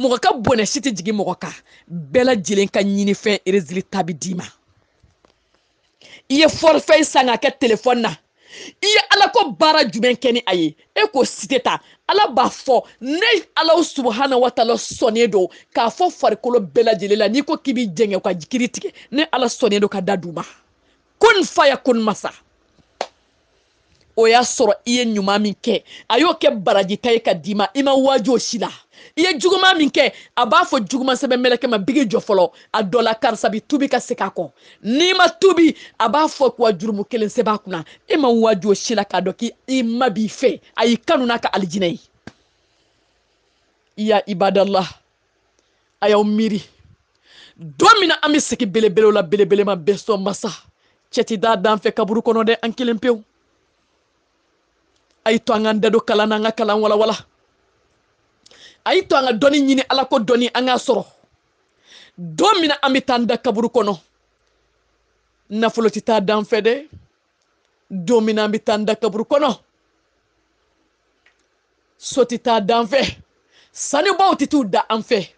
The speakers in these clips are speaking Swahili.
mɔgɔ ka bɔnɛ si tɛ jigi mɔgɔ kan bɛɛ lajɛlen ka ɲinifɛn erezili ta d'i ma i ye fɔrifɛn san ka kɛ telefɔni na i ye ala ko baara jumɛn kɛ ni a ye e k'o si tɛ ta ala b'a fɔ ne alaw subuhana watala sɔnnen don k'a fɔ farikolo bɛɛ lajɛlen la n'i ko k'i b'i jɛngɛ ka kiri tigɛ ne ala sɔnnen don ka da d'u ma ko faya ko masa o y'a sɔrɔ i ye ɲuman min kɛ a y'o kɛ barajita ye ka d'i ma i ma waji o si la i ye juguman min kɛ a b'a fɔ juguman sɛbɛn mɛlɛkɛ ma bigi jɔ fɔlɔ a dɔ la karisa bi tubi ka segin a kɔ n'i ma tubi a b'a fɔ ko jurumu kelen se b'a kunna e ma waji o si la k'a dɔn k'i ma b'i fɛ a y'i kanu n'a ka alijinɛ ye iya ibadala a y'aw miiri don min na an bɛ segin belebelew la belebelema bɛɛ sɔn masa cɛ ti da danfɛ kaburu kɔnɔ dɛ an kelen pewu ay to an da do kalan wala wala kalan walawala ay doni an ka dɔnni ɲini Domina ko na an bɛ taa an da kaburu kɔnɔ nafolo dan kaburu so tɛ dan fɛ t'u da am fɛ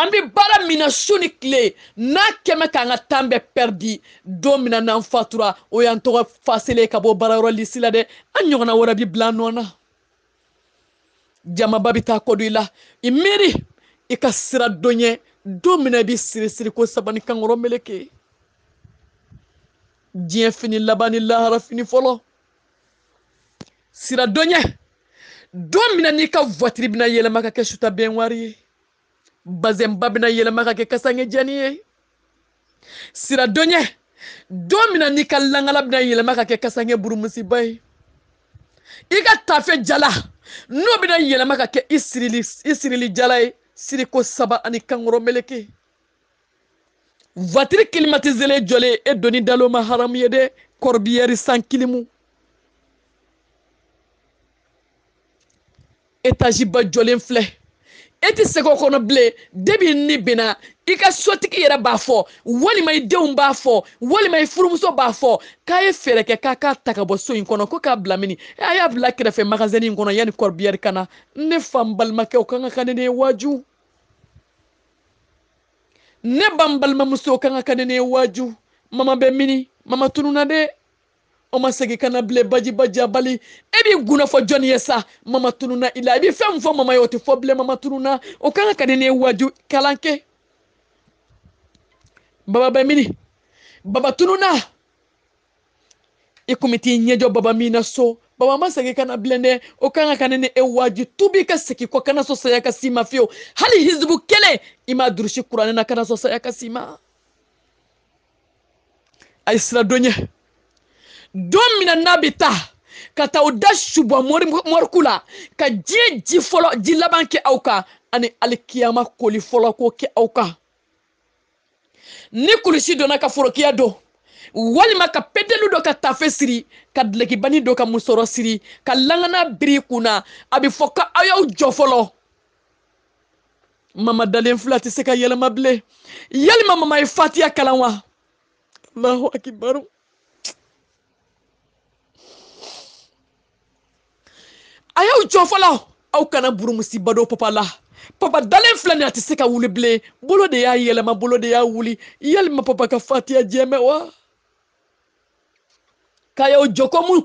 an bɛ baara min na su ni tile n'a kɛmɛ k'an ka tan bɛɛ pɛridi don min na n'an fatura o y'an tɔgɔ faselen ka bɔ baarayɔrɔ lisi la dɛ an ɲɔgɔnna wɛrɛ bi bila nɔ na jamaba bɛ taa kɔdɔ i la i miiri i ka sira dɔn don min na i bɛ sirisiri ko saba ni kankɔrɔ meleke diɲɛ fini laban ni lahara fini fɔlɔ sira dɔn don min na n'i ka wɔtiri bɛna yɛlɛma ka kɛ suta bɛn wari ye bazɛnba bɛna yɛlɛma ka kɛ kasangejanni ye sira dɔnɲɛ don min na n'i ka langala bɛna yɛlɛma ka kɛ kasange burumusiba ye i ka tafe jala n'o bɛna yɛlɛma ka kɛ i sirili i sirili jala ye siriko saba ani kankɔrɔ meleke voitire climatisele jɔlen e doni dalo ma haramu ye dɛ corbillère san kilimu étagiba jɔlen filɛ e ti segin o kɔnɔ bilen debi ni binna i ka sotigi yɛrɛ b'a fɔ walima i denw b'a fɔ walima i furumuso b'a fɔ k'a ye fɛɛrɛ kɛ k'a k'a ta ka bɔ so in kɔnɔ ko k'a bila mini e, a y'a bila kɛrɛfɛ magazɛni in kɔnɔ yanni kɔrɔbiyɛri ka na ne fa n balimakɛw ka kan ka ne de ye waaju ne ba n balimamusow ka kan ka ne de ye waaju mama bɛ mini mama tununna dɛ o ma segin ka na baji baji abali e b'i gunna fɔ jɔnni ye sa mama tununa i la i bɛ fɛn fɔ mama ye o tɛ fɔ bilen mama tununa o kan ka ka di ne waju kalan kɛ baba bɛ mini baba tununa i kun bɛ t'i ɲɛjɔ baba min na so baba ma segi e kana na bilen dɛ o kan ka ka ne ni e waji tubi ka segin kɔ kana sɔn saya ka s'i ma fiyewu hali hizibu kelen i m'a durusi kuranɛ na kana sɔn saya ka s'i ma a ye sira don ɲɛ don nabita kata n'a bɛ ka da mori moriku la ka diɲɛ ji fɔlɔ ji laban kɛ aw kan ani alikiyama koli fɔlɔ k'o kɛ aw kan ni kulusi donna ka forokiya don walima ka pedelu dɔ ka tafe siri ka bani dɔ ka musoro siri ka langana biri kuna abi a ayo fɔ ka jɔ fɔlɔ mama dalen fila tɛ ka yɛlɛma ble yalima mama ye kalawa Allahu akibaru a y'aw jɔ fɔlɔ aw kana burumusi don papa la papa dalen filɛ nin a tɛ se ka wuli bilen bolo de y'a yɛlɛma bolo de y'a wuli yalima papa ka fatiya jɛmɛ wa k'a y'aw jɔ ko mun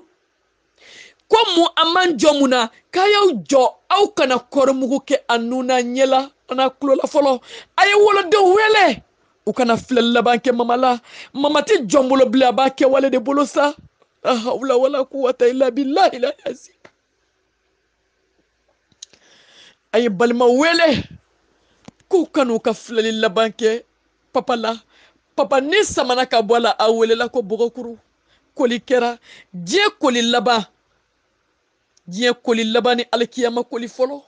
ko mun a man jɔ mun na k'a y'aw jɔ aw kana kɔrɔmugu kɛ a nun n'a ɲɛ la a n'a tulo la fɔlɔ a ye wolodenw wele u kana filɛ laban kɛ mama la mama tɛ jɔn bolo bilen a b'a kɛwale de bolo sa ah, la wala billahi la a ye balima wele k'u kan'u ka filɛli laban kɛ papa la papa ni samana ka bɔ a la a welela ko bɔgɔkuru koli kɛra diɲɛ koli laban diɲɛ koli laban ni alikiyama koli fɔlɔ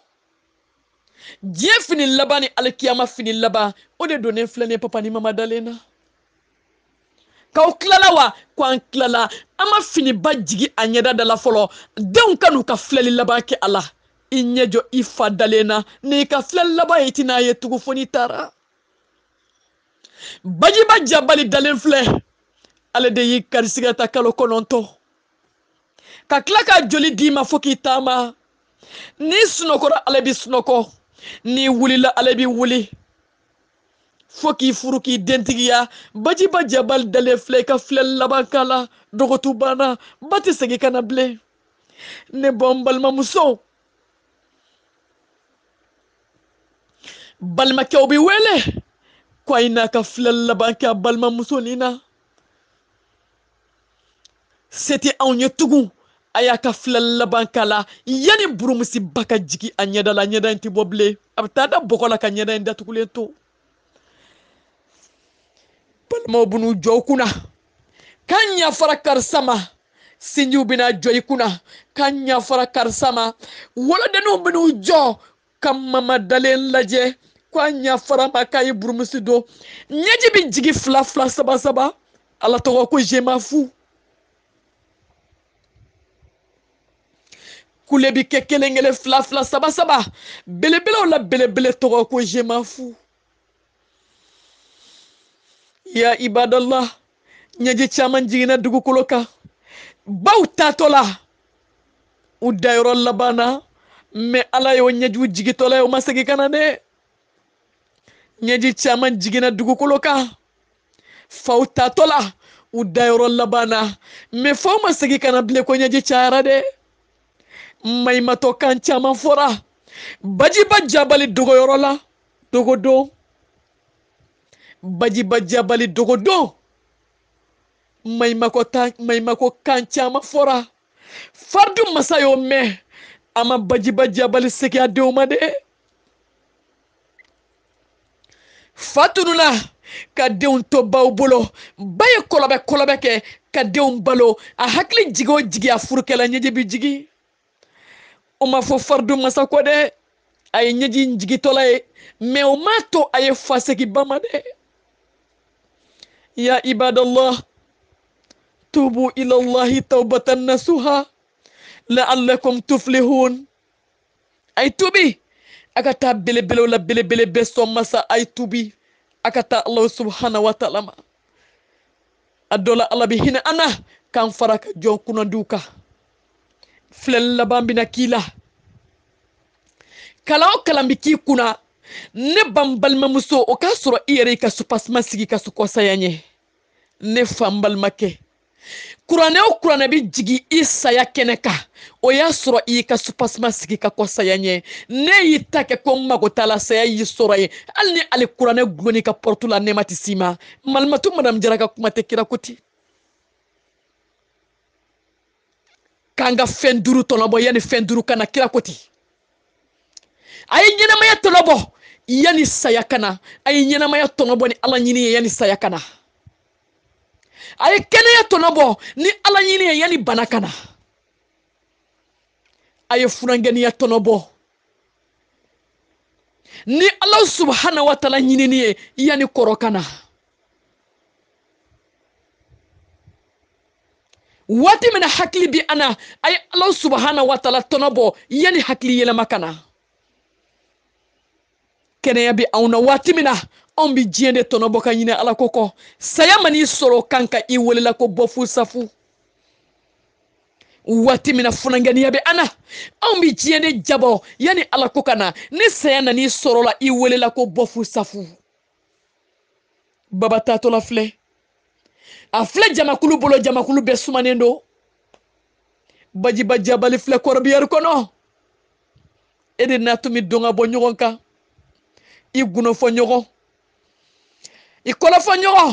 diɲɛ fini laban ni alikiyama fini laban o de donnen filɛ ni papa ni mama dalen na k'aw kilala wa ko an kilala an ma finiba jigi a ɲɛda da la fɔlɔ denw kan'u ka filɛli laban kɛ a la i ɲɛ jɔ i fa dalen na n'i ka fila laban i tɛna ye tugu fo n'i taara bajiba jabali dalen filɛ ale de y'i garisigɛ ta kalo kɔnɔntɔn ka tila ka joli d'i ma fo k'i taama n'i sunɔgɔra ale b'i sunɔgɔ n'i wulila ale b'i wuli fo k'i furu k'i dentigiya bajiba jabali dalen filɛ i ka filɛ laban k'a la dɔgɔtu banna ba tɛ segin ka na bilen ne bɔ n balimamuso balimakɛw bi wele ko a ye n'a ka filɛli laban kɛ a balimamuso nin na se tɛ anw ye tugun a y'a ka filɛli laban k'a la yanni burumusiba ka jigin a ɲɛda la ɲɛda in tɛ bɔ bilen a bɛ taa da bɔgɔ la ka ɲɛda in datugulen to balimaw bɛ n'u jɔ u kunna k'an yafara karisa ma sinjiw bɛ n'a jɔ i kunna k'an yafara karisa ma wolodenninw bɛ n'u jɔ ka mamadalen lajɛ ko a ɲafara ma k'a ye burumusi don ɲɛji bi jigi fila fila saba saba ala tɔgɔ ko jemafu kule bi kɛ kelen kelen fila fila saba saba belebelew la belebele tɔgɔ ko jemafu ya ibadallah ɲɛji caman jiginna dugukolo kan baw tatɔ la u dayɔrɔ laban na mɛ ala y'o ɲɛjugu jigitɔ la ye o ma segin ka na dɛ ɲɛji caman jiginna dugukolo kan faw tatɔ la u dayɔrɔ laban mɛ faw ma segi kana bile ko ɲɛji cayara de maɲumatɔ kan caman fɔra bajiba jabali dogoyɔrɔ la dogodon bajiba jabali dogodon maɲumako kan caman fɔra faridu masa y'o mɛn a ma bajiba jabali segi a denw ma dɛ fatununa ka denw to baw bolo ba kolobe kolobe ke ka balo a hakli jigo jigi a furukɛla ɲɛji bi jigi o ma fɔ faridu masa ko de ay ye jigi jigitɔla ye mɛ o m'a to a ye fasegiba ma ya ibadallah tubu allah tawbatan nasuha la'allakum tuflihun ay tubi a bele taa belebelew la belebelebe beso masa ay tubi a allah subhanahu wa taala ma Allah bihina ana ala kan bɛ na k'an fara ka kuna kunnadiw la o kala bɛ k'i ne ma muso o kasro sɔrɔ i yɛrɛ y'i ka sigi ka ne fambal make kurane o kurane bi jigi i saya kɛnɛ ka o y'a sɔrɔ i ka supasima sigi ka kɔ saya ɲɛ ne y'i ta kɛ ko n mago t'a la saya y'i sɔrɔ ye hali ni ale kurane guloni ka pɔrɔtu la nɛɛma ti s'i ma malimatu madamu jara ka kuma tɛ kira ko k'an ka fɛn duru tɔnɔbɔ yani fɛn duuru ka na kira ko a ye ɲɛnɛmaya tɔnɔbɔ yani saya kana na a ye ɲɛnɛmaya tɔnɔbɔ ni ala ɲini ye saya kana a ye kɛnɛya tɔnɔ bɔ ni ala ɲini ye yanni bana ka na a ye furankɛniya tɔnɔ bɔ ni ala subhana wa ɲinini ye yanni kɔrɔ ka na waati mina hakili bi an na a ye ala subhana wa taala tɔnɔ bɔ yanni hakili yɛlɛma ka na kɛnɛya bi anw na waati min na anw bi diɲɛ de tɔnɔbɔ ka ɲinɛ ala ko kɔ saya man'i sɔrɔ kan ka i welela ko bɔ fusafu waati min na funangɛniya bɛ an na anw bi diɲɛ de jabɔ yanni ala ko ka na ni saya nan'i sɔrɔ la i welela ko bɔ fusafu baba taatɔla filɛ a filɛ jamakulu bolo jamakulu bɛɛ sumanen don bajiba jabali filɛ kɔrɔbiyɛri kɔnɔ e de n'a tun bɛ don ka bɔ ɲɔgɔn kan i gunnofɔ ɲɔgɔn i kɔlɔfɔɲɔgɔn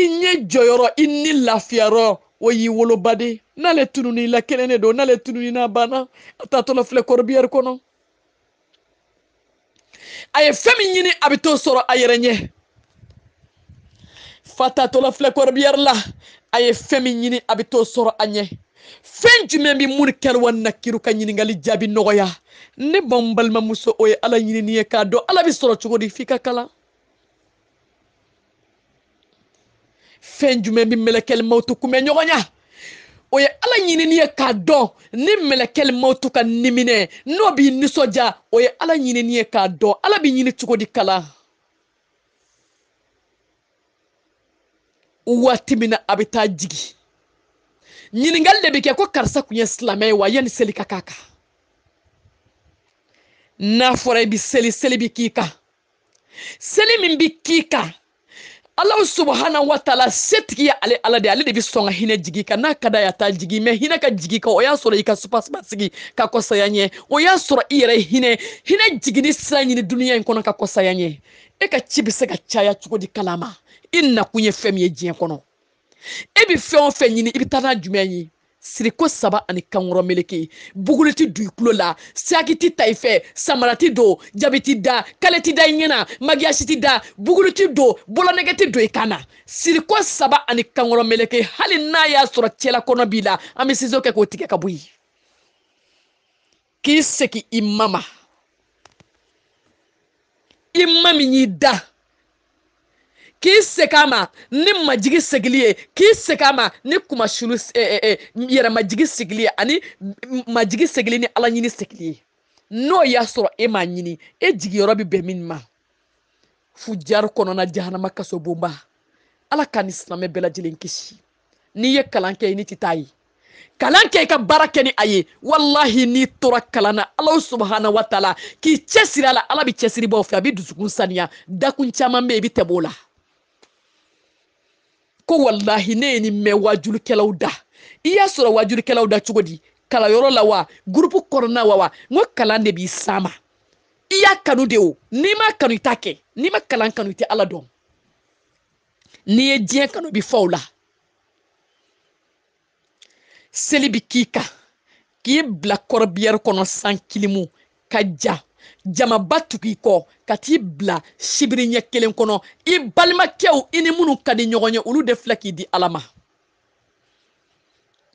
i ɲɛ jɔyɔrɔ i ni lafiyarɔ o y'i wolobaden n'ale tununi la kelen de don n'ale tununi n'a banna a taatɔla filɛ kɔrɔbiyɛri kɔnɔ a ye fɛn min ɲini a bɛ t'o sɔrɔ a yɛrɛ ɲɛ fa taatɔla filɛ kɔrɔbiyɛri la a ye fɛn min ɲini a bɛ t'o sɔrɔ a ɲɛ fɛn jumɛn bɛ murikɛli wa nakiru ka ɲininkali jaabi nɔgɔya ne b'an balimamuso o ye ala ɲinini ye k'a dɔn ala bɛ sɔrɔ cogo di f'i ka kalan fɛn jumɛn bi mɛlɛkɛli to kunbɛ ɲɔgɔnya o ye ala ɲinini ye k'a dɔn ni mɛlɛkɛli to ka niminɛ n'o b'i nisɔndiya o ye ala ɲinini ye k'a dɔn ala b'i ɲini cogo di kala waati min na a bɛ taa jigi ɲiningali de bɛ kɛ ko karisa tun ye silamɛ ye wa yanni seli ka k'a kan n'a fɔra i seli seli bɛ k'i kan seli min k'i kan alahu subahana wataala setigi ye ale ala de ale de bi sɔn ka hinɛ jigi ka n'a ka da ya taa jigi mɛ hinɛ ka jigi ka o y'a sɔrɔ i ka sigi ka kɔsaya ɲɛ o y'a sɔrɔ i yɛrɛ hinɛ hinɛ jigini sira ɲini duniɲa in kɔnɔ ka kɔsaya ɲɛ e ka ci be se ka caya cogo di kala ma i e nakun ye fɛn min ye jiɲɛ kɔnɔ e be fɛn o fɛn ɲini i bi e taa n'a jumɛn ye siriko saba ani kankɔrɔ meleke buguli ti don i kulo la siyaki ti ta i fɛ samara ti don jaabi ti da kale ti da i ɲɛna magiyasi ti da buguli ti don bɔlɔnɛgɛ ti don i kan na siriko saba ani kankɔrɔ meleke hali n'a y'a sɔrɔ cɛla kɔnɔ b'i la an be sinzo kɛ k'o tigɛ ka bɔ yen k'i segi i ma i ma min y'i da k'i segin ma ni majigi segili ye k'i segin ma ni kumasulu eh, eh, eh yɛrɛmajigi segili ye ani majigi segili ni alaɲini ɲini segili ye n'o y'a sɔrɔ e m'a ɲini e jigiyɔrɔ bɛ bɛn min ma fujari kɔnɔna jahanama kaso bonba ala ka ni silamɛ bɛɛ lajɛlen kisi n'i ye kalan kɛ i ni tɛ taa ye kalan kɛ i ka baara kɛ ni a ye walahi n'i tora kalan na ala subahana wa taala k'i cɛsiri a la ala bɛ cɛsiri baw fɛ a bɛ dusukun saniya dakun caman bɛ yen i bɛ tɛmɛ o la ko wallahi ne ye nin mɛn wajulikɛlaw da i y'a sɔrɔ wajulikɛlaw da cogo di kalanyɔrɔ la wa gurupu kɔnɔna wa wa n ko kalan de b'i sama i y'a kanu de o n'i ma kanu i t'a kɛ n'i ma kalan kanu i tɛ ala dɔn n'i ye diɲɛ kanu bi fɔ o la seli bi k'i kan k'i bila kɔrɔbiyɛri kɔnɔ san kilimu ka ja jamaba tugu i kɔ ka t'i bila sibiri ɲɛ kelen kɔnɔ i balimakɛw i ni minnu ka di ɲɔgɔn ye olu de filɛ k'i di ala ma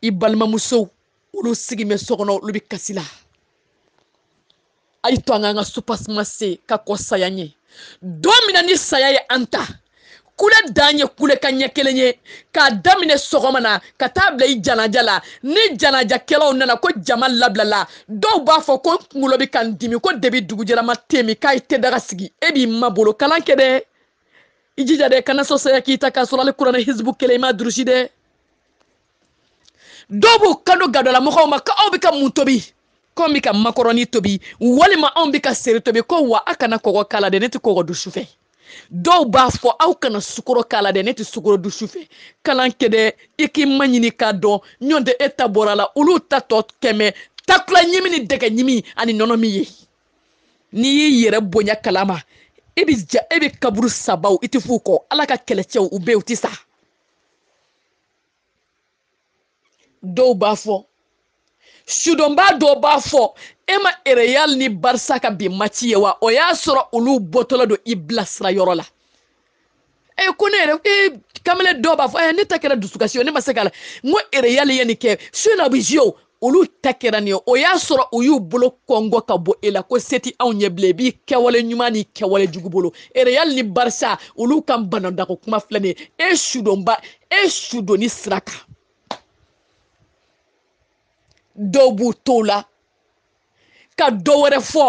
i balimamusow olu sigi sɔgɔnɔ olu bɛ kasi la a y'i to an ka an ka supasima se ka kɔ saya ɲɛ don min na ni saya ye an ta kule dan kule ka ɲɛ kelen ye k'a daminɛ sɔgɔma na ka taa bila i janaja la ni janajakɛlaw nana ko jama labilala dɔw b'a fɔ ko n kunkolo bi ka n dimi ko debi dugujɛlama temi k'a ye tɛ daga sigi e b'i mabolo kalan kɛ dɛ i jija dɛ kana sɔsɔya k'i ta k'a sɔrɔ ale kuranɛ hisibu kelen i ma durusi dɛ dɔw b'u kando gadɔlamɔgɔw ma ko aw bi ka mun tobi ko bi ka makɔrɔni tobi walima anw bi ka seri tobi ko wa a kana kɔgɔ kala dɛ ne tɛ kɔgɔ du dɔw b'a fɔ aw kana sukoro k'a la dɛ ne tɛ sukoro dun sufɛ kalan kɛ dɛ i k'i maɲini k'a dɔn ɲɔ tɛ e ta bɔra la olu ta tɔ kɛmɛ takula ɲimi ni dɛgɛ ɲimi ani nɔnɔ min ye n'i y'i yɛrɛ bonya kalama e bɛ ja e bɛ kaburu sabaw i tɛ f'u kɔ ala ka kɛlɛcɛw u bɛ yen u tɛ sa dɔw b'a fɔ sudɔnbaa dɔw b'a fɔ e ma real ni barisa ka bin mati ye wa o y'a sɔrɔ olu bɔtɔla don i bilasira yɔrɔ la e ko ne yɛrɛ e kamalen dɔw b'a fɔ ɛ ne ta kɛra dusukasi ye ne ma se k'a la n ko real ye nin kɛ su na a bɛ olu ta kɛra nin ye o y'a sɔrɔ u y'u bolo kɔngɔ ka bɔ e la ko se ti anw ɲɛ bilen i b'i kɛwale ɲuman n'i kɛwale jugu bolo real ni barisa olu ka banadako kuma filɛ nin ye e sudonba e sudonni sira kan dɔw b'u t'o la ka dɔ wɛrɛ fɔ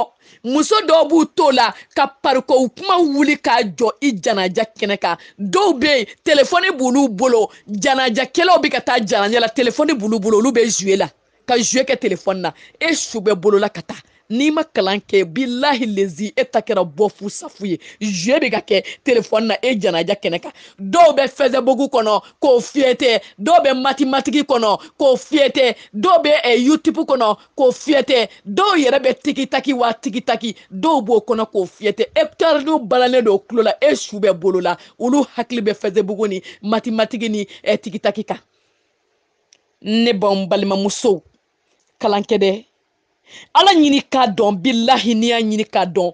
muso dɔw b'u to la ka parikow kuma wuli k'a jɔ i janaja kɛnɛ kan dɔw bɛ yen telefɔni b'olu bolo janajakɛlaw bɛ ka taa janajɛ la telefɔni b'olu bolo olu bɛ zuwe la ka zuwe kɛ telefɔni na e su bɛ bolola ka taa n'i ma kalan kɛ bilahi lezi e ta kɛra bɔ fu safu ye zuye bɛ ka kɛ telefɔni na e janaja kɛnɛ kan dɔw bɛ fɛsɛbuku kɔnɔ k'o fiyɛ tɛ dɔw bɛ matimatigi kɔnɔ k'o fiyɛ tɛ dɔw bɛ ɛ youtube kɔnɔ k'o fiyɛ tɛ dɔw yɛrɛ bɛ tigitaki wa tigitaki dɔw b'o kɔnɔ k'o fiyɛ tɛ hectares balannen don tulo la e su bɛ bolo la olu hakili bɛ fɛsɛbuku ni matimatigi ni ɛ tigitaki kan ne b'anw balimamusow kalan kɛ dɛ ala ɲini k'a dɔn bilahi n'i y'a ɲini k'a dɔn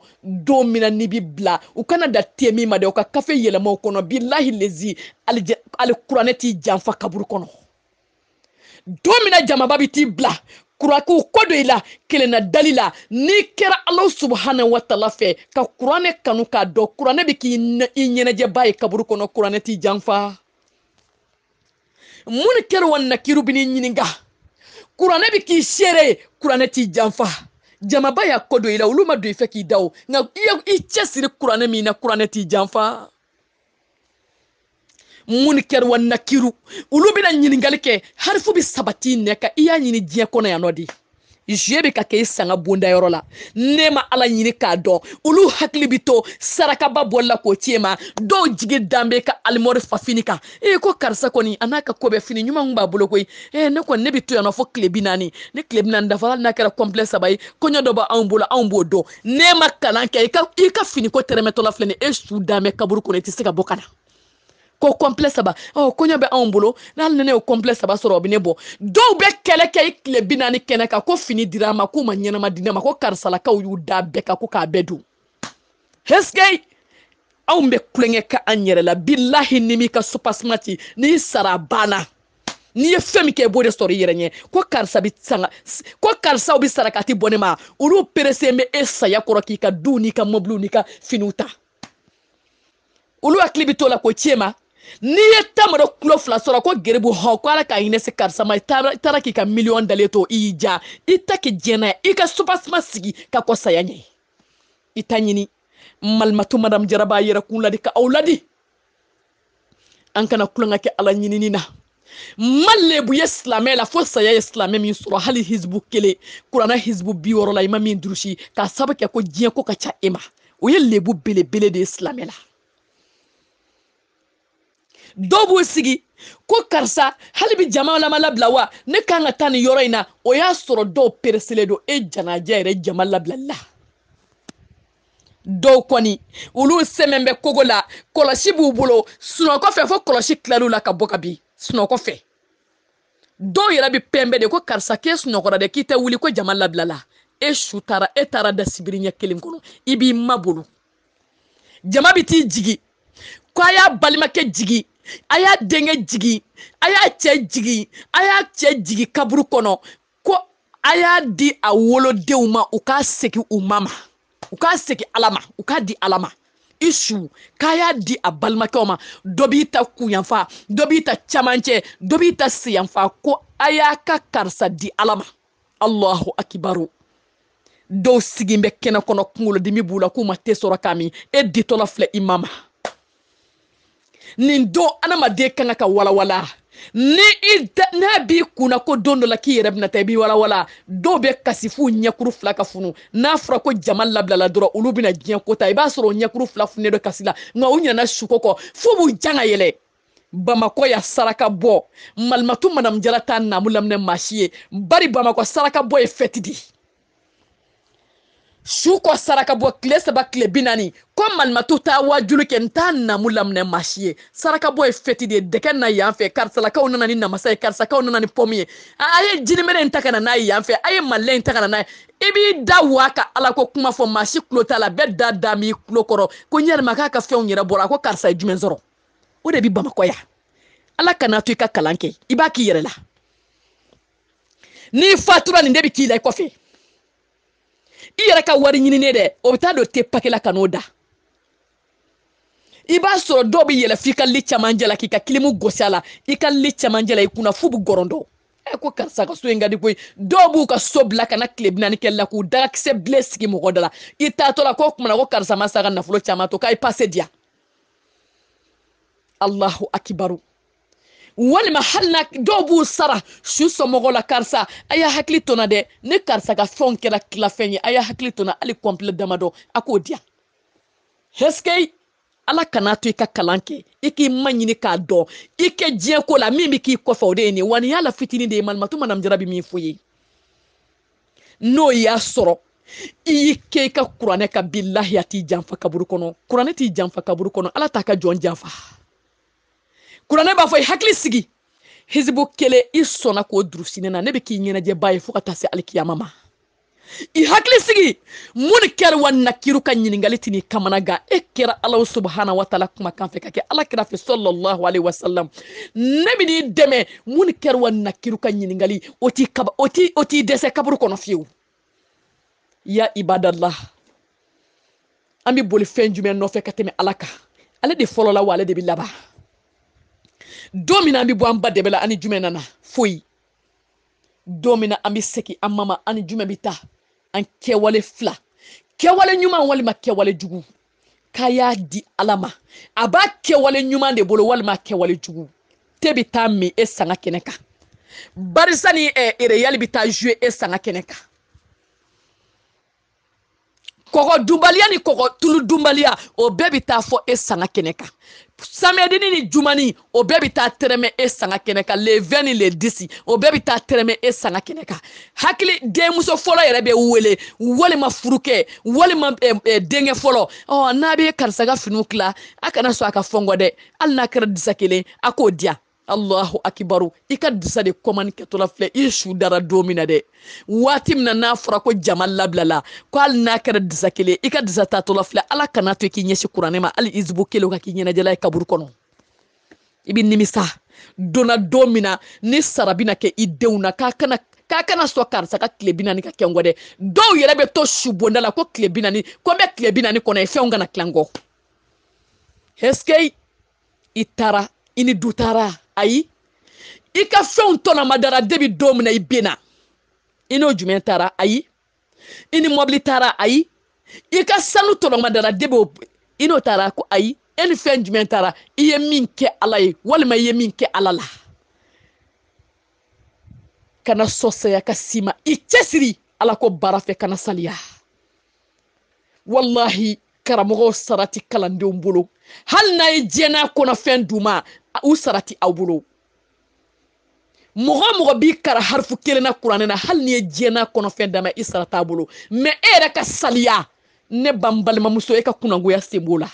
don min na n'i bi bila u kana da te min ma dɛ u ka kafe yɛlɛmaw kɔnɔ bilahi lezi ali kuranɛ t'i janfa kaburu kɔnɔ don min na jamaba bi t'i bila kurakiw ko do i la kelenna dali la n'i kɛra ala subhana wataala fɛ ka kuranɛ kanu k'a dɔn kuranɛ bi k'i ɲɛnɛjɛba ye kaburu kɔnɔ kuranɛ t'i janfa mun kɛra wa nakiru bi ɲininga kurane bɛ k'i seere ye t'i janfa jamaba y'a kodo ila uluma la olu ma k'i da nga nka i ye i kurane kuranɛ na kuranɛ t'i janfa munkɛri wa nakiru olu bɛna ɲininkali kɛ harifu bɛ sabati nɛ kan i y'a ɲini diɲɛ kɔnɔ ziye bɛ ka kɛ i sanga bondayɔrɔ la ne ma ala ɲini k'a dɔn olu hakili bi to sarakaba bɔlila k'o tiɲɛ ma dɔw jigi dan bɛ ka alimɔri fa fini kan ee ko karisa kɔni a n'a ka ko bɛɛ fini ɲuman kun b'a bolo koyi ee ne kɔni ne bi to yan nɔ fɔ tile bi naani ni tile bi naani dafa hali n'a kɛra kɔnpilɛ saba ye kɔɲɔ dɔ b'anw bolo anw b'o dɔn ne ma kalan kɛ i ka i ka finiko tɛrɛmɛtɔla filɛ nin ye e su dan bɛ kaburu kɔnɔ i tɛ se ka bɔ ka na ko complet saba ɔ oh, koɲɛ bɛ anw bolo n'ale ni ne ye complet saba sɔrɔ o bɛ ne bɔ dɔw bɛ kɛlɛ kɛ i tile bi naani kɛnɛ kan ko fini dira a ma k'u ma ɲɛnama di ne ma ko karisalakaw y'u da bɛɛ kan ko k'a bɛɛ dun heske anw bɛ kulonkɛ kɛ an yɛrɛ la bilahi ni m'i ka supasuma ci n'i sara banna n'i ye fɛn min kɛ i b'o de sɔrɔ i yɛrɛ ɲɛ ko karisa bi sanga ko karisaw bi sara ka ti bɔ ne ma olu peresen bɛ e saya kɔrɔ k'i ka duw n'i ka mɔbiliw n'i ka finiw ta olu hakili bi t'o la ko tiɲɛ ma n'i ye tamara kulo fila sɔrɔ ko geribu hɔ ko ala ka hinɛ se karisa ma i taara k'i ka miliyɔn dalen to i y'i ja i ta k'i jɛnna i ka supasuma sigi ka kɔ saya ɲɛ i ta ɲini malimatu madamu jara b'a yɛrɛ kun ladi ka aw ladi an kana kulonkɛ kɛ ala ɲinini na ma lebu ye silamɛ la fo saya ye silamɛ min sɔrɔ hali hizbu kelen kuranna hizbu bi wɔɔrɔ la i ma min durusi k'a sabu kɛ ko diɲɛ ko ka ca e ma o ye lebu belebele de ye silamɛ la dɔw b'u sigi ko karisa hali bi jama lama labila wa ne kan ka taa nin yɔrɔ in na o y'a sɔrɔ dɔw pereselen don e janajɛ yɛrɛ jama labilali la dɔw kɔni olu sɛmɛn bɛ kogo la kɔlɔsi b'u bolo sunɔgɔ fɛ fo kɔlɔsi tilal'u la ka bɔ ka bin sunɔgɔ fɛ dɔw yɛrɛ bɛ pɛnbɛ de ko karisa k'e sunɔgɔra dɛ k'i tɛ wuli ko jama labilala e su taara e taara da sibiri ɲɛ kelen kɔnɔ i b'i mabolo jama bi t'i jigi ko y'a balimakɛ jigi a y'a denkɛ jigi a y'a cɛ jigi a y'a cɛ jigi kaburu kɔnɔ ko a y'a di a wolodenw ma u k'a segin u ma ma u k'a segin ala ma u k'a di ala ma i su k'a y'a di a balimakɛw ma dɔ b'i ta kunyanfa dɔ b'i ta camancɛ dɔ b'i ta siyanfa ko a y'a ka karisa di ala ma allahu akibaru dɔw sigin bɛ kɛnɛ kɔnɔ kunkolodimi b'u la k'u ma te sɔrɔ k'a min e ditɔla filɛ i ma ma nin don adamaden kan ka walawala ni i n'a b'i kunna ko don dɔ la k'i yɛrɛ bɛna taa i b'i walawala dɔw bɛ kasifu ɲɛkuru fila ka funu n'a fɔra ko jama labilala dɔrɔn olu bɛna diɲɛ ko ta i b'a sɔrɔ o ɲɛkuru fila funen don kasi la nka u ɲɛna suko kɔ fo b'u jan ka yɛlɛ bamakɔ ya saraka bɔ malimatu manamjara t'a namu laminɛ maa si ye bari bamakɔ saraka bɔ ye fɛti de ye su kɔ sara ka bɔ tile saba tile bi naani ko malimatu t'a wajulu kɛ n t'a namu laminɛ masi ye saraka bɔ ye fɛti de ye dɛgɛ na yan fɛ karisalakaw nana ni namasa ye karisakaw nana ni pɔmi ye a ye jinimere in ta ka na ah, n'a ye yan fɛ a ye malilɛ in ta ka na n'a ye i b'i da wa ka ala ko kuma fɔ masi kulo t'a la bɛɛ da da m'i kulo kɔrɔ ko n yɛrɛ ma k'a ka fɛnw yɛrɛ bɔra a ko karisa ye jumɛn sɔrɔ o de bi bamakɔ yan ala kana to i ka kalan kɛ i b'a k'i yɛrɛ la n'i fatura nin de bi k'i la i kɔfɛ i yɛrɛ ka wari ɲinini dɛ o bɛ taa don te pakela ka n'o da i b'a sɔrɔ dɔw bɛ yɛlɛ f'i ka li camancɛ la k'i ka kilimu gosi a la i ka li camanjɛ la i kunna f'u bɛ gɔrɔndɔ ɛ ko karisa ka so in ka di koyi dɔw b'u ka so bila ka na tile bi naani kɛli la k'u dagakisɛ bilen sigi mɔgɔ da la i taatɔ la ko kumana ko karisa ma sa ka nafolo caman to k'a ye pase diya alahu akibaru walima hali na dɔw b'u sara su sɔmɔgɔw la karisa a y'a hakili tona dɛ ne karisa ka fɛnw kɛra kilafɛn ye a y'a hakili tona hali kɔnpilɛ damadɔ a k'o diya heske ala kana to i ka kalan kɛ i k'i ma ɲini k'a dɔn i kɛ diɲɛ ko la min bɛ k'i kɔfɛ o de ye nin wa nin y'a la fitinin de ye malimatu manamjara bi min fo ye n'o y'a sɔrɔ i y'i kɛ i ka kuranɛ ka bilahi a t'i janfa kaburu kɔnɔ kuranɛ t'i janfa kaburu kɔnɔ ala t'a ka jɔn janfa kuranɛ b'a fɔ i hakili sigi hizibu kelen i sɔnna k'o durusinɛ na ne bɛ k'i ɲɛnajɛba ye fo ka taa se alikiyama ma i hakili sigi mun kɛra wa nakiru ka ɲiningali ti ni kamana ga e kɛra alahu subhana wataala kumakan fɛ ka kɛ ala kira fɛ sɔlɔlahu alehi wasalam ne bi n'i dɛmɛ mun kɛra wa nakiru ka ɲiningali o t'i kaba o t'i o t'i dɛsɛ kaburu kɔnɔ fiyewu ya ibadallah an bɛ boli fɛn jumɛn nɔfɛ ka tɛmɛ ala kan ale de fɔlɔ wa ale de bɛ laban don min na an bɛ bɔ an ba dɛbɛ la ani jumɛn nana foyi don min na an bɛ segin an ma ma ani jumɛn bɛ taa an kɛwale fila kɛwale ɲuman walima kɛwale jugu k'a y'a di ala ma a b'a kɛwale ɲuman de bolo walima kɛwale jugu te bɛ taa min e sanga kɛnɛ kan barisa ni ɛ eh, ereyali bɛ taa zuwe e sanga kɛnɛ kan kɔgɔ dunbaliya ni kɔgɔ tulu dunbaliya o bɛɛ bɛ taa fɔ e sanga kɛnɛ kan samiyɛdini ni jumani o bɛɛ bɛ taa tɛrɛmɛ e sanga kɛnɛ kan levɛn ni ledisi o bɛɛ bɛ taa tɛrɛmɛ e sanga kɛnɛ kan hakili denmuso fɔlɔ yɛrɛ bɛ wele walima furukɛ walima eh, eh, denkɛ fɔlɔ ɔ oh, n'a bɛ karisa ka finiw tila a kana sɔn a ka fɔn kɔ dɛ hali n'a kɛra disa kelen a k'o diya allahu akibaru i ka disa de kɔmani kɛtɔla filɛ i su dara don min na dɛ waati min na n'a fɔra ko jama labilala ko hali n'a kɛra disa kelen i ka disa tatɔla filɛ ala kana to i k'i ɲɛsi kuranɛ ma hali izibu kelen ka k'i ɲɛnajɛla ye kaburu kɔnɔ i bi nimisa donna don min na ni sara bina kɛ i denw na k'a kana k'a kana sɔn karisa ka tile bi naani ka kɛ n kɔ dɛ dɔw yɛrɛ bɛ to su bonda la ko tile bi naani ko n bɛ tile bi naani kɔnɔ ye fɛnw kana tila n kɔ ɛsike i taara i ni du taara ayi i ka fɛnw tɔnamadara debi don min i bena i n'o jumɛn tara ayi i ni mɔbili taara ayi i ka sanu tɔnamadara debi o i n'o taara ko ayi e ni fɛn jumɛn tara i ye min kɛ ala ye walima i ye min kɛ ala la kana sɔsaya ka sima i cɛsiri ala ko baara fɛ kana saliya wallahi karamɔgɔw sarati kalandenw bolo hali n'a ye diɲɛ kɔnɔfɛn duma u sarati aw bolo mɔgɔ mɔgɔ b'i kara harifu kelen na kuranɛ na hali ni ye diɲɛ kɔnɔfɛn dama i sara t'a bolo mɛ e yɛrɛ ka saliya ne ban balimamuso e ka kunangoya sen b'o la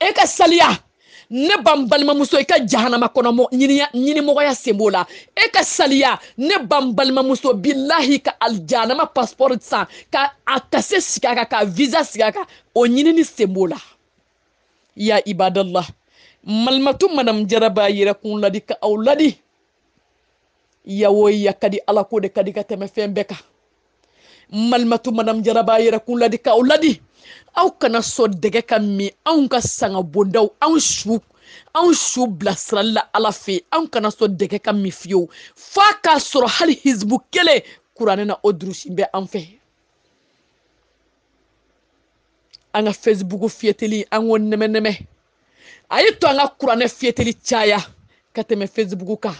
e ka saliya ne ban balimamuso i e ka jahanama kɔnɔ ɲinimɔgɔya sen b'o la e ka saliya ne ban balimamuso bilahi ka alijanama pasipɔri san ka a ka se sigi a kan ka visa sigi a kan o ɲinini sen b'o la ya ibadallah malmatu madam jaraba yira kun ladi ka aw ladi yawo ya kadi alako ala ko de kadi ka tɛmɛ fɛn bɛɛ malmatu madam jaraba yira kun ladi ka aw ladi aw kana sɔn dɛgɛ ka mi aw ka sanga bondaw aw shu aw shu blasralla la ala fɛ aw kana sɔn dɛgɛ ka mi fiyewu f'a k'a sɔrɔ hali hizbu kele kuranɛ na o durusi bɛ an anga facebook fieteli an k'o a y'i to an ka kuranɛ fiyeteli caya ka tɛmɛ facebook kan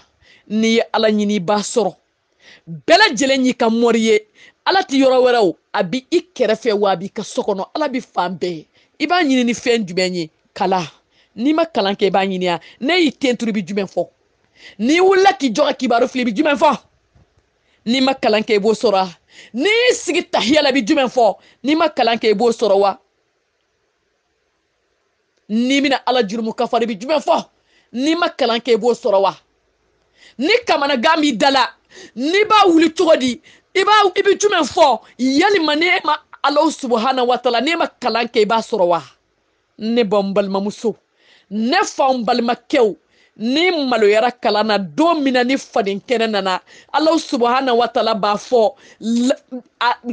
n'i ye ala ɲini i b'a sɔrɔ bɛɛ lajɛlen y'i ka mɔri ye ala ti yɔrɔ wɛrɛ o a bi i kɛrɛfɛ wa a b'i ka so kɔnɔ ala bi fan bɛɛ i b'a ɲini ni fɛn jumɛn ye kala n'i ma kalan kɛ i b'a ɲiniya ne y'i ten turu i bi jumɛn fɔ n'i wulila k'i jɔ ka kibaru fili i bi jumɛn fɔ n'i ma kalan kɛ i b'o sɔrɔ wa n'i y'i sigi tahiya la i bi jumɛn fɔ n'i ma kalan kɛ i b'o sɔrɔ wa n'i bɛna ala jurumu kafari i bɛ jumɛn fɔ n'i ma kalan kɛ i b'o sɔrɔ wa ni kamanagan b'i da la n'i b'a wuli cogo di i b'a i bɛ jumɛn fɔ yalima n'e ma alaw subuhana watala n'e ma kalan kɛ i b'a sɔrɔ wa ne b'anw balimamuso ne fa n balimakɛw ni maloyara kalan na don min na ni faden kɛnɛ nana alahu subahana watala b'a fɔ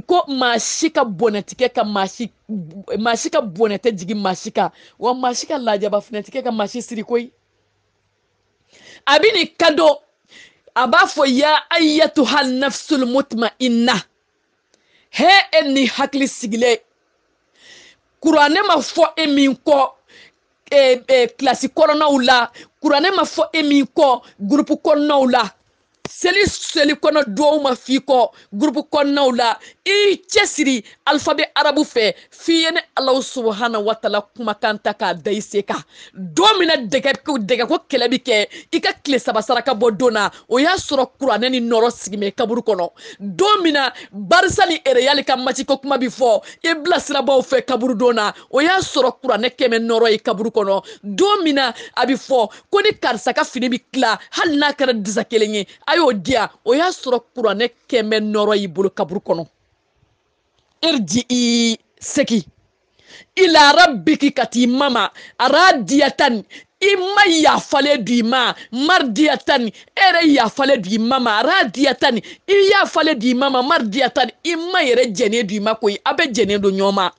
ko maa si ka bɔnɛti ka maa si ka bɔnɛ jigi jigin maa si kan wa maa si ka lajaba fɛnɛ ka maa si siri koyi a bi nin kado a b'a fɔ ya ayatuha nafsul mutmainna he e ni hakili sigilen kuranɛ ma fɔ e min kɔ kilasi eh, eh, kɔnɔnaw la kuranɛ ma fɔ e min kɔ gurupu kɔnɔnaw la seli seli kɔnɔ duwawu ma f'i kɔ gurupu kɔnɔnaw la i cɛsiri alifabe arabu fɛ f'i ye ni alahu subahana watala kumakan ta k'a da i se kan don min na dɛgɛ dɛgɛko kɛlɛ bi kɛ i ka tile saba saraka bɔ don na o y'a sɔrɔ kuranɛ ni nɔrɔ sigimɛ kaburu kɔnɔ don min na barisa ni ereyali ka maciko kuma bi fɔ i bilasirabaw fɛ kaburu don na o y'a sɔrɔ kuranɛ kɛmɛ nɔrɔ ye kaburu kɔnɔ don min na a bi fɔ ko ni karisa ka fini bi kila hali n'a kɛra disa kelen ye a y'o di yan o y'a sɔrɔ kuranɛ kɛmɛ nɔrɔ y'i bolo kaburu kɔnɔ irji i segi ila rabbiki ka t'i ma ma aradiyatan i ma yafalen di i ma maridiyatan e yɛrɛ yafalen di i ma ma aradiyatan i yafalen di i ma ma maridiyatan i ma yɛrɛ jɛnnen di ma koyi a bɛ jɛnnen don ɲɔgɔn ma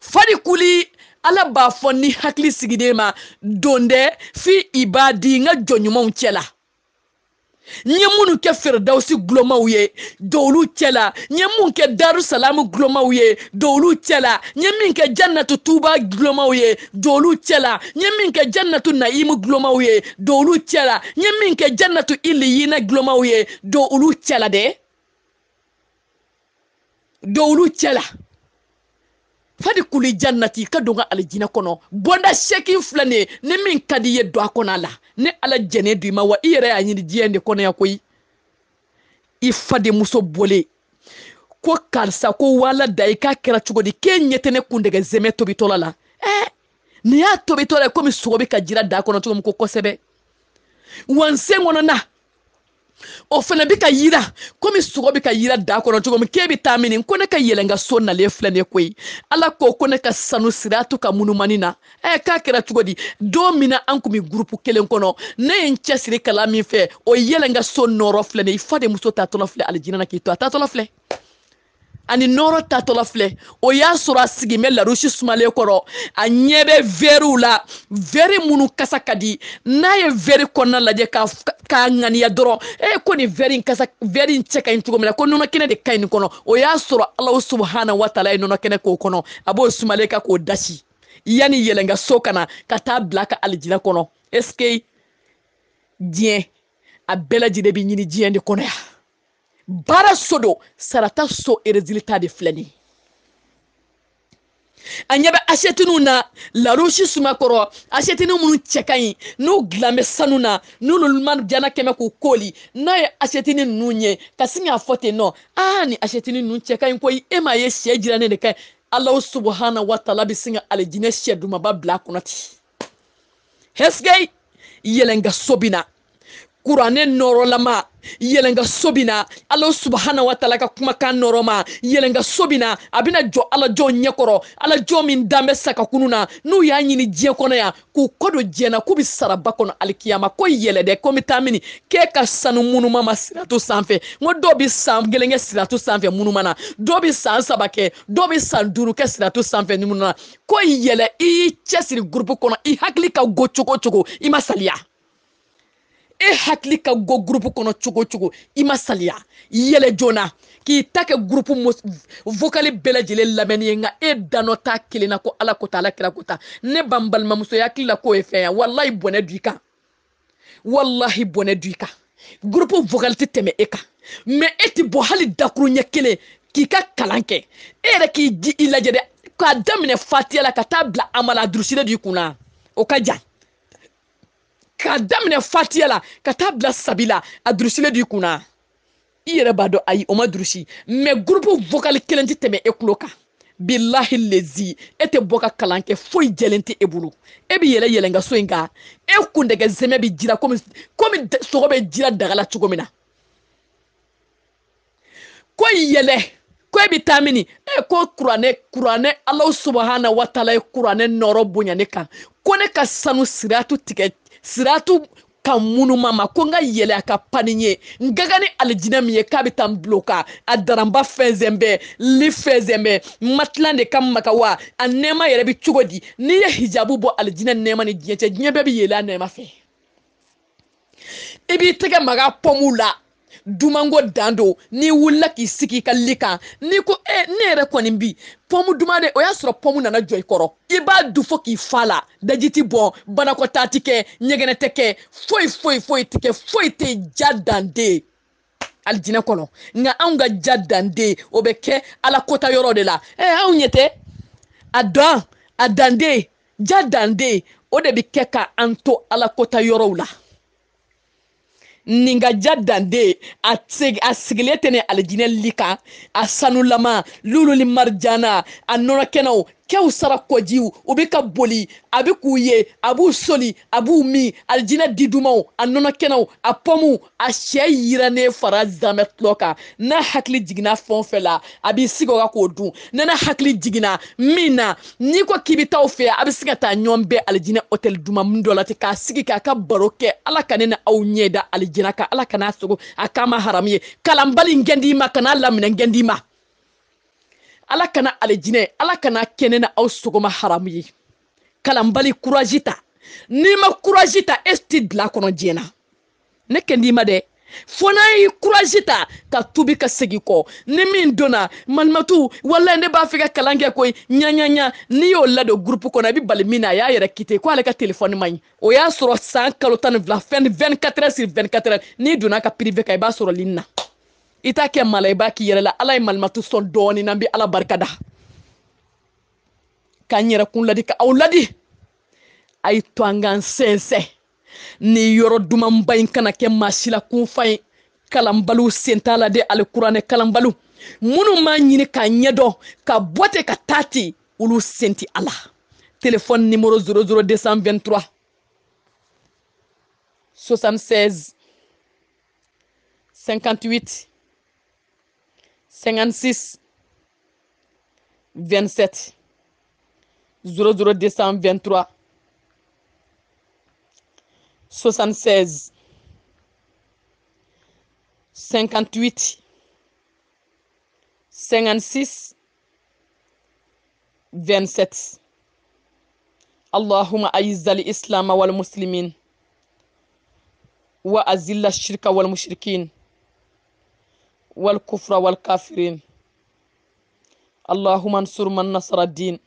farikuli ala b'a fɔ ni hakili sigilen ma don dɛ fi b'a di n ka jɔnɲumanw cɛla n ye minnu kɛ feeredawusi gulɔmaw ye dɔwlu cɛla n ye min kɛ darusalamu gulɔmaw ye dɔwlu cɛla n ye min kɛ jannatu tuba gulɔmaw ye dɔwlu cɛla n ye min kɛ jannatu naimu gulɔmaw ye dɔwlu cɛla n ye min kɛ jannatu iliyina gulɔmaw ye dɔwlu cɛla dɛ dɔwlu cɛla fadi kuli jannati ka don ka alijinɛ kɔnɔ bɔnda sɛkin filɛ nin ye ni min ka di ye don a kɔnɔ a la ne ala jɛnɛ du i ma wa i yɛrɛ y'a ɲini diɲɛ de kɔnɔya koyi i fadenmuso bole ko karisa ko wala da i k'a kɛra cogo di k'e ɲɛ tɛ ne kun dɛgɛ zɛmɛ tobitɔla la ɛɛ ni y'a tobitɔla ye komi sogo bi ka jira da kɔnɔ cogo min ko kosɛbɛ wansen kɔnɔ na o fɛnɛ bi ka yira komi sogo bi ka yira da kɔnɔ cogo min k'e bɛ taa min ko ne ka yɛlɛn n ka so nalen filɛ ne koyi ala ko ko ne ka sanu sira tu ka munumani e, na ɛ k'a kɛra cogo di don min na an tun gurupu kelen kɔnɔ ne ye n cɛsiri kala min fɛ o yɛlɛn n ka so nɔɔrɔ filɛ ne i fa de muso tatɔla filɛ alijinana k'i to a tatɔla filɛ ani nɔrɔ tatɔla filɛ o y'a sɔrɔ a sigin bɛ larusi sumalen kɔrɔ a ɲɛ bɛ wɛriw la vɛri minnu kasa ka di n'a ye vɛri kɔnɔna lajɛ k'a ŋaniya dɔrɔn e ko nin wɛri kasa cɛ ka ɲi cogo min na ko nɔnɔ kɛnɛ de ka ɲi nin kɔnɔ o y'a sɔrɔ alaw subhana watala ye nɔnɔ kɛnɛ k'o kɔnɔ a b'o sumalen ka k'o dasi yanni yɛlɛn ka so ka na ka taa bila ka alijinɛ kɔnɔ ɛsike diɲɛ a bɛɛ lajɛlen bɛ ɲini diɲɛ de kɔnɔ yan baara so do sarata so ta de filɛni a ɲɛ bɛ asɛtiniw na larusi sumakɔrɔ asɛtini minnu cɛ ka ɲi n'u dilan bɛ sanu na n'olu jana kɛmɛ k'u koli n'a ye asɛtini ninnu ye ka sin k'a fɔ ten nɔ aa nin asɛtini ninnu cɛ ka ɲi koyi e m'a ye sɛ jirannen de ka ɲi alaw subahana wataala bɛ sin ka alijinɛ sɛ dumaba bila a kɔnɔ ten na kuranɛ e nɔrɔlama yɛlɛnkaso bi na ala subahana watala ka kumakan nɔrɔma yɛlɛnkaso bi na a bena jɔ ala jɔn ɲɛkɔrɔ ala jɔn min dan bɛ sakakunu na n'u y'a ɲini diɲɛ kɔnɔ ya k'u kɔ don diɲɛna k'u be saraba kɔnɔ alikiyama ko yɛlɛdɛ dɛ ko be mini k'e ka sanu munuma ma siratu sanfɛ n ko dɔ be san gelenkɛ kɛ siratu sanfɛ munuma na dɔ be san saba kɛ be san duru kɛ siratu sanfɛ mununa ko yɛlɛ i y'i cɛsiri gurupu kɔnɔ i hakili ka go cogo cogo i ma saliya e hakili ka go gurupu kɔnɔ cogo cogo i ma saliya yɛlɛ joona k'i ta kɛ gurupu vokali bɛɛ lajɛlen lamɛnni ye nka e danɔ t'a kelen na ko ala ko ta ala kira ko ta ne b'an balimamuso ye hakili la k'o ye fɛn ya walahi bɔnɛ du i kan walahi bɔnɛ du i kan gurupu vokali tɛ tɛmɛ e kan mɛ e ti bɔ hali dakuru ɲɛ kelen k'i ka kalan kɛ e yɛrɛ k'i ji i lajɛ dɛ k'a daminɛ fatiya la ka taa bila amala a durusile d'i kun na o ka jan k'a daminɛ fatiya la ka taa bila sabi la a durusilen b'i kunna i yɛrɛ b'a dɔn ayi o ma durusi mɛ gurupu vokali kelen tɛ tɛmɛ e tulo kan bilahi lezi e tɛ bɔ ka kalan kɛ foyi jɛlen tɛ e bolo e bi yɛlɛ yɛlɛnkaso in kan e kundɛgɛ zɛmɛ bi jira komi komi sogo bɛ jira daga la cogo min na ko yɛlɛ ko e bɛ taa min e ko kuranɛ kuranɛ alahu subahana watala ye kuranɛ nɔrɔ bonya ne kan ko ne ka sanu siratu tigɛ siratu ka munuma ma ko n ka yɛlɛ a ka pani ye n gaga ni alijinɛ min ye k'a bɛ taa n bilo kan a daranba fɛnzɛn bɛɛ li fɛnzɛn bɛɛ matilan de ka maka wa a nɛɛma yɛrɛ bɛ cogo di n'i ye hijabu bɔ alijinɛ nɛɛma ni diɲɛ cɛ diɲɛ bɛɛ bɛ yɛlɛ a nɛɛma fɛ i b'i tɛgɛ maga pɔmuw la dumanko dan don n'i wulila k'i sigi i ka li kan n'i ko e ne yɛrɛ kɔni bi pɔmu duman de o y'a sɔrɔ pɔmu nana jɔ i kɔrɔ i b'a du fɔ k'i fa la daji ti bɔn banakɔtaa ti kɛ ɲɛgɛnɛ tɛ kɛ foyi foyi foyi ti kɛ foyi tɛ ja dande alijinɛ kɔnɔ nka anw ka ja dande o bɛ kɛ ala kota yɔrɔ de la ɛ eh, anw ɲɛ tɛ a dan a dande ja dande o de bɛ kɛ ka an to ala kota yɔrɔw la ninga ja dande a sigilen tɛ alijinɛ li kan a sanulama lulu ni marijana a nɔnɔ kɛw kɔjiw u be ka boli a be k'u ye a b'u soli a b'u min alijinɛ di dumaw a nɔnɔkɛnɛw a pɔmu a sɛ yirannen fara zamɛ tulɔ kan n'a hakili jiginna fɛn o la a b'i sigi o kan k'o dun ni ne hakili jiginna min na n'i ko k'i bɛ taa fɛ a be se ka taa ɲɔgɔn bɛ alijinɛ hôtel duman dɔ la ten k'a sigi k'a ka baro kɛ ala ka ne ni aw ɲɛ alijinɛ kan ala kana sogo a k'a ma haramu ye kalanbali gɛn ma kan'a laminɛ gɛn ma. ala kana alijinɛ ala kana kɛnɛ na aw sogoma haramu ye kalanbali kuraji ta n'i ma kuraji ta e ti bila kɔnɔ diɲɛ na ne kɛ d'i ma dɛ fo n'an ye kuraji ta ka tubi ka segin kɔ ni min donna malimatu walayi ne b'a fɛ ka kalan kɛ koyi ɲaɲaɲa n'i y'o ladon gurupu kɔnɔ i bi bali min na a y'a yɛrɛ kite ko ale ka telefɔni man ɲi o y'a sɔrɔ san kalo tan ni fila fɛn vingt quatre heures sur vingt quatre heures n'i donna a ka pirive kan i e b'a sɔrɔ lini na i t'a kɛ mala i b'a k'i yɛrɛ la ala ye malimatu sɔn dɔɔni n'an bi ala barika da ka n yɛrɛ kun ladi ka aw ladi a y'i to an k'an sɛnsɛn ni yɔrɔ dumanba in kana kɛ maa si la kunfa ye kalanbaliw sen t'a la de alikuranɛ kalanbaliw minnu m'a ɲini k'a ɲɛdɔn ka bɔ te ka taa ten olu sen ti a la telefɔni nimoro 00223 76 58 56 27 00 223 76 58 56 27 اللهم أعز الإسلام والمسلمين وأذل الشرك والمشركين والكفر والكافرين اللهم انصر من نصر الدين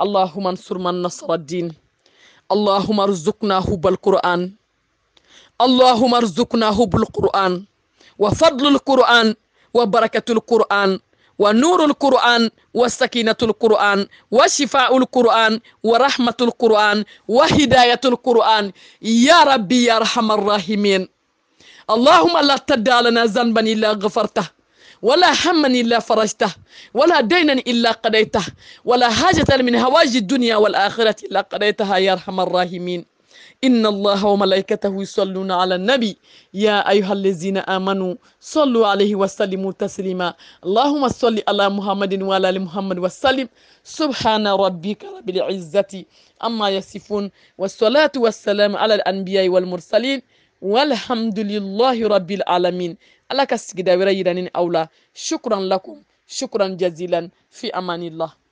اللهم انصر من نصر الدين اللهم ارزقنا حب القرآن اللهم ارزقنا حب القرآن وفضل القرآن وبركة القرآن ونور القرآن وسكينة القرآن وشفاء القرآن ورحمة القرآن وهداية القرآن يا ربي يا أرحم الراحمين اللهم لا تدع لنا ذنبا إلا غفرته ولا هما إلا فرجته ولا دينا إلا قضيته ولا حاجة من هواج الدنيا والآخرة إلا قضيتها يا أرحم الراحمين إن الله وملائكته يصلون على النبي يا أيها الذين آمنوا صلوا عليه وسلموا تسليما اللهم صل على محمد وعلى آل محمد وسلم سبحان ربك رب العزة أما يصفون والصلاة والسلام على الأنبياء والمرسلين والحمد لله رب العالمين الله كسك دا ورا اولا شكرا لكم شكرا جزيلا في امان الله